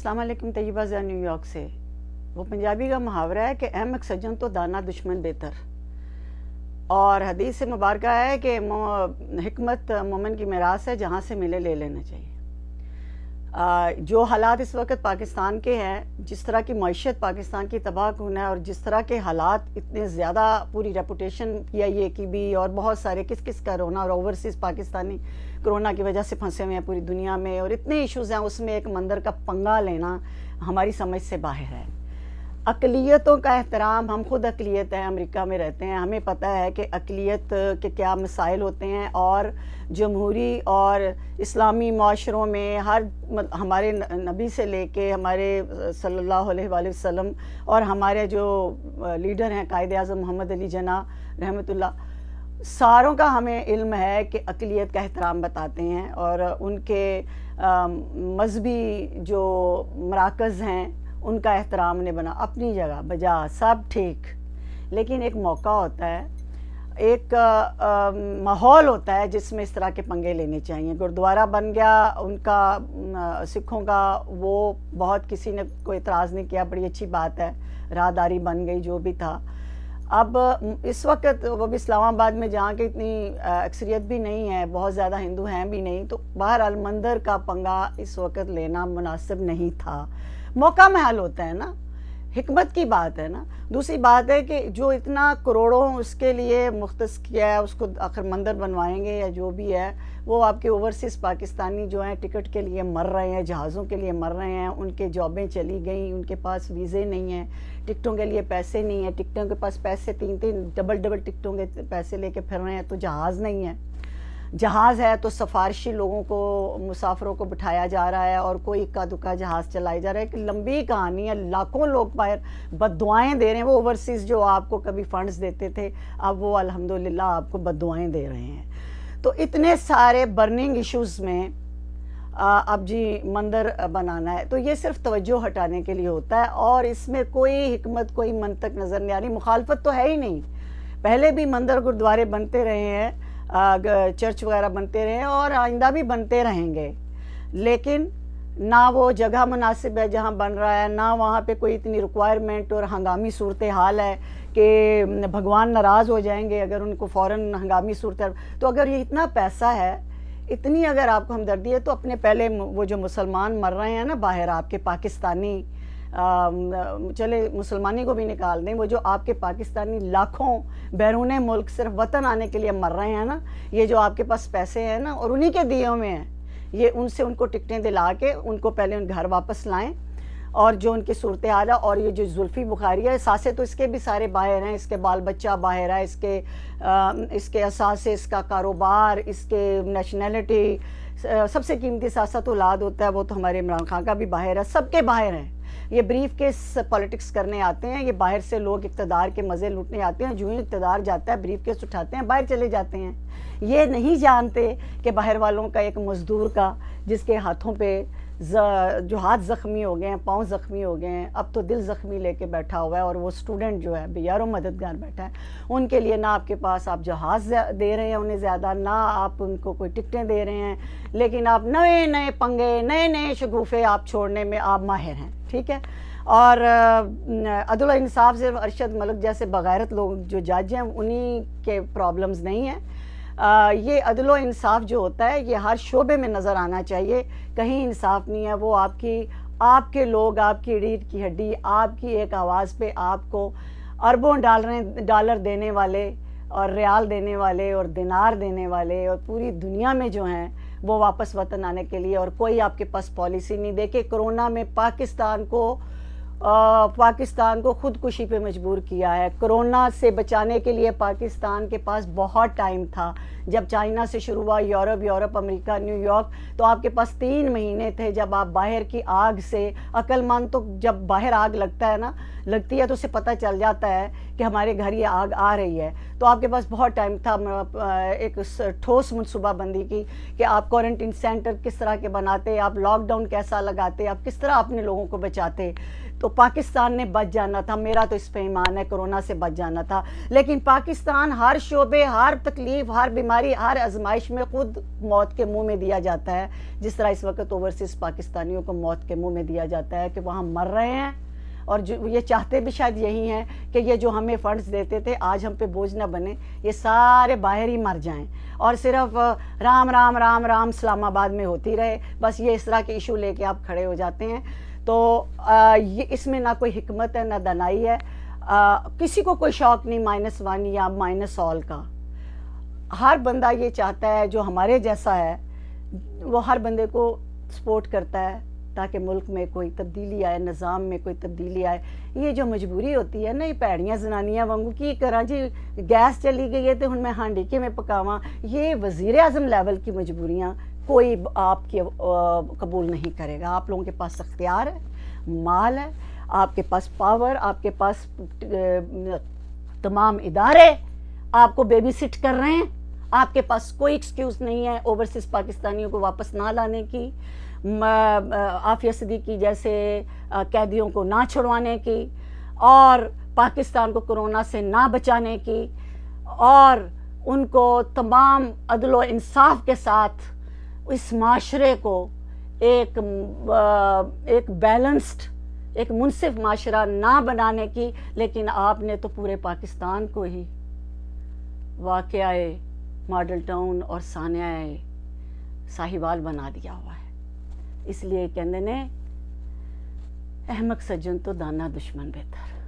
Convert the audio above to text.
Aslam तयबा Zia New York से वो पंजाबी का मुहावरा है कि अहमक सज्जन तो दाना दुश्मन बेहतर और हदीस से मुबारक है कि हमत मोमिन की मिरास है जहाँ से मिले ले लेना चाहिए जो हालात इस वक्त पाकिस्तान के हैं जिस तरह की मीशत पाकिस्तान की तबाह कन है और जिस तरह के हालात इतने ज़्यादा पूरी रेपूटेशन पी आई ए की भी और बहुत सारे किस किस का रोना और ओवरसीज़ पाकिस्तानी कोरोना की वजह से फंसे हुए हैं पूरी दुनिया में और इतने इश्यूज़ हैं उसमें एक मंदिर का पंगा लेना हमारी समझ से बाहर है अकलीतों का एहतराम हम खुद अकलीत हैं अमेरिका में रहते हैं हमें पता है कि अकलीत के क्या मसाइल होते हैं और जमहूरी और इस्लामी माशरों में हर हमारे नबी से लेके हमारे सल्लल्लाहु अलैहि वसल्लम और हमारे जो लीडर हैं कायद अजम मोहम्मद अली जना रहमतुल्ला सारों का हमें इल्म है कि अकलीत का एहतराम बताते हैं और उनके मजहबी जो मराकज़ हैं उनका एहतराम ने बना अपनी जगह बजा सब ठीक लेकिन एक मौका होता है एक माहौल होता है जिसमें इस तरह के पंगे लेने चाहिए गुरुद्वारा बन गया उनका सिखों का वो बहुत किसी ने कोई इतराज़ नहीं किया बड़ी अच्छी बात है राहदारी बन गई जो भी था अब इस वक्त वो भी इस्लामाबाद में जहाँ के इतनी अक्सरियत भी नहीं है बहुत ज़्यादा हिंदू हैं भी नहीं तो बहरहाल मंदिर का पंगा इस वक्त लेना मुनासिब नहीं था मौका महल होता है ना हमत की बात है ना दूसरी बात है कि जो इतना करोड़ों उसके लिए मुख्त किया है उसको आखिर मंदिर बनवाएंगे या जो भी है वो आपके ओवरसीज़ पाकिस्तानी जो हैं टिकट के लिए मर रहे हैं जहाज़ों के लिए मर रहे हैं उनके जॉबें चली गई उनके पास वीज़े नहीं हैं टिकटों के लिए पैसे नहीं हैं टिकटों के पास पैसे तीन तीन डबल डबल टिकटों के पैसे लेके फिर रहे हैं तो जहाज़ नहीं है जहाज़ है तो सफारशी लोगों को मुसाफरों को बिठाया जा रहा है और कोई इक्का दुक्का जहाज़ चलाया जा रहा है एक लंबी कहानी है लाखों लोग बाहर बद दे रहे हैं वो ओवरसीज़ जो आपको कभी फंड्स देते थे अब वो अलहमदिल्ला आपको बद दे रहे हैं तो इतने सारे बर्निंग इश्यूज़ में अब जी मंदिर बनाना है तो ये सिर्फ तवज्जो हटाने के लिए होता है और इसमें कोई हमत कोई मनतक नज़र नहीं आ रही मुखालफत तो है ही नहीं पहले भी मंदिर गुरुद्वारे बनते रहे हैं चर्च वगैरह बनते रहे और आइंदा भी बनते रहेंगे लेकिन ना वो जगह मुनासिब है जहाँ बन रहा है ना वहाँ पे कोई इतनी रिक्वायरमेंट और हंगामी सूरत हाल है कि भगवान नाराज़ हो जाएंगे अगर उनको फ़ौर हंगामी सूरत तो अगर ये इतना पैसा है इतनी अगर आपको हमदर्दी है तो अपने पहले वो जो मुसलमान मर रहे हैं ना बाहर आपके पाकिस्तानी चले मुसलमानी को भी निकाल दें वो जो आपके पाकिस्तानी लाखों बैरून मुल्क सिर्फ वतन आने के लिए मर रहे हैं ना ये जो आपके पास पैसे हैं ना और उन्हीं के दिए हुए हैं ये उनसे उनको टिकटें दिला के उनको पहले उन घर वापस लाएँ और जो उनकी सूरत हाल है और ये जो जुल्फ़ी बुखारी है सासे तो इसके भी सारे बाहर हैं इसके बाल बच्चा बाहर है इसके आ, इसके असासे इसका कारोबार इसके नेशनैलिटी सबसे कीमती सासा तो औलाद होता है वो तो हमारे इमरान खान का भी बाहर है सबके बाहर हैं ये ब्रीफ केस पॉलिटिक्स करने आते हैं ये बाहर से लोग इकतदार के मज़े लूटने आते हैं जो ही इकतदार जाता है ब्रीफ केस उठाते हैं बाहर चले जाते हैं ये नहीं जानते कि बाहर वालों का एक मज़दूर का जिसके हाथों पर जो हाथ ज़ख्मी हो गए हैं पाँव ज़ख्मी हो गए हैं अब तो दिल ज़ख्मी लेके बैठा हुआ है और वो स्टूडेंट जो है बेयारो मददगार बैठा है उनके लिए ना आपके पास आप जहाज़ दे रहे हैं उन्हें ज़्यादा ना आप उनको कोई टिकटें दे रहे हैं लेकिन आप नए नए पंगे नए नए शगुफ़े आप छोड़ने में आप माहिर हैं ठीक है और अदल इंसाफ सिर्फ अरशद मलक जैसे बगैरत लोग जो जज हैं उन्हीं के प्रॉब्लम्स नहीं हैं ये अदल इंसाफ जो होता है ये हर शोबे में नज़र आना चाहिए कहीं इंसाफ नहीं है वो आपकी आपके लोग आपकी रीढ़ की हड्डी आपकी एक आवाज़ पे आपको अरबों डॉलर डॉलर देने वाले और रियाल देने वाले और दिनार देने वाले और पूरी दुनिया में जो हैं वो वापस वतन आने के लिए और कोई आपके पास पॉलिसी नहीं देखे कोरोना में पाकिस्तान को आ, पाकिस्तान को खुदकुशी पे मजबूर किया है कोरोना से बचाने के लिए पाकिस्तान के पास बहुत टाइम था जब चाइना से शुरू हुआ यूरोप यूरोप अमेरिका न्यूयॉर्क तो आपके पास तीन महीने थे जब आप बाहर की आग से अक्लमंद तो जब बाहर आग लगता है ना लगती है तो उसे पता चल जाता है कि हमारे घर ये आग आ रही है तो आपके पास बहुत टाइम था एक ठोस मनसूबाबंदी की कि आप क्वारंटीन सेंटर किस तरह के बनाते आप लॉकडाउन कैसा लगाते आप किस तरह अपने लोगों को बचाते तो पाकिस्तान ने बच जाना था मेरा तो इस पर ईमान है कोरोना से बच जाना था लेकिन पाकिस्तान हर शोबे हर तकलीफ हर बीमारी हर आजमाइश में खुद मौत के मुंह में दिया जाता है जिस तरह इस वक्त ओवरसीज़ पाकिस्तानियों को मौत के मुंह में दिया जाता है कि वहाँ मर रहे हैं और जो ये चाहते भी शायद यही हैं कि ये जो हमें फ़ंड्स देते थे आज हम पे बोझ ना बने ये सारे बाहर ही मर जाएं और सिर्फ राम राम राम राम इस्लामाबाद में होती रहे बस ये इस तरह के इशू लेके आप खड़े हो जाते हैं तो आ, ये इसमें ना कोई हमत है ना दनाई है आ, किसी को कोई शौक़ नहीं माइनस वन या माइनस ऑल का हर बंदा ये चाहता है जो हमारे जैसा है वो हर बंदे को सपोर्ट करता है ताकि मुल्क में कोई तब्दीली आए निज़ाम में कोई तब्दीली आए ये जो मजबूरी होती है ना ये भैड़ियाँ जनानियाँ वागू की करा जी गैस चली गई है तो हूँ मैं हांडी के में पकावा ये वज़ी अजम लेवल की मजबूरियाँ कोई आपकी कबूल नहीं करेगा आप लोगों के पास अख्तियार है माल है आपके पास पावर आपके पास तमाम इदारे आपको बेबी सिट कर रहे हैं आपके पास कोई एक्सक्यूज़ नहीं है ओवरसीज़ पाकिस्तानियों को वापस ना लाने की आफिया सदीकी जैसे कैदियों को ना छुड़वाने की और पाकिस्तान को कोरोना से ना बचाने की और उनको तमाम अदल इंसाफ के साथ इस माशरे को एक एक बैलेंस्ड एक मुनसिफ माशरा ना बनाने की लेकिन आपने तो पूरे पाकिस्तान को ही वाक़ मॉडल टाउन और सानिया साहिवाल बना दिया हुआ है इसलिए कहते ने अहमक सज्जन तो दाना दुश्मन बेहतर